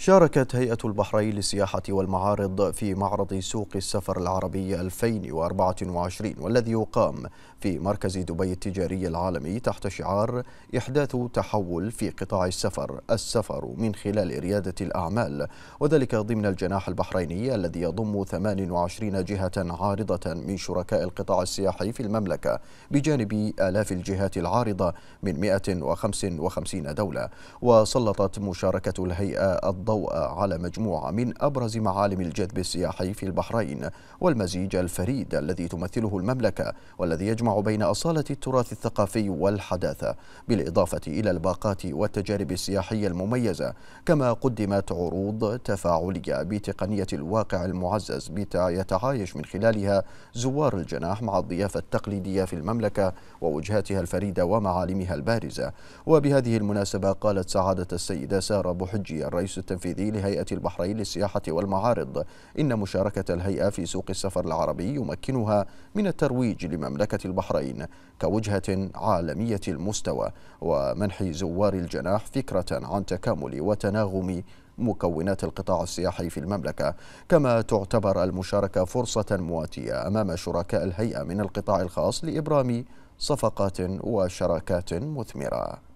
شاركت هيئة البحرين للسياحة والمعارض في معرض سوق السفر العربي 2024 والذي يقام في مركز دبي التجاري العالمي تحت شعار إحداث تحول في قطاع السفر السفر من خلال ريادة الأعمال وذلك ضمن الجناح البحريني الذي يضم 28 جهة عارضة من شركاء القطاع السياحي في المملكة بجانب آلاف الجهات العارضة من 155 دولة وسلطت مشاركة الهيئة الضوء الضوء على مجموعة من أبرز معالم الجذب السياحي في البحرين والمزيج الفريد الذي تمثله المملكة والذي يجمع بين أصالة التراث الثقافي والحداثة بالإضافة إلى الباقات والتجارب السياحية المميزة كما قدمت عروض تفاعلية بتقنية الواقع المعزز يتعايش من خلالها زوار الجناح مع الضيافة التقليدية في المملكة ووجهاتها الفريدة ومعالمها البارزة وبهذه المناسبة قالت سعادة السيدة سارة بحجي الرئيس التنفيذي التنفيذي لهيئة البحرين للسياحة والمعارض إن مشاركة الهيئة في سوق السفر العربي يمكنها من الترويج لمملكة البحرين كوجهة عالمية المستوى ومنح زوار الجناح فكرة عن تكامل وتناغم مكونات القطاع السياحي في المملكة كما تعتبر المشاركة فرصة مواتية أمام شركاء الهيئة من القطاع الخاص لإبرام صفقات وشراكات مثمره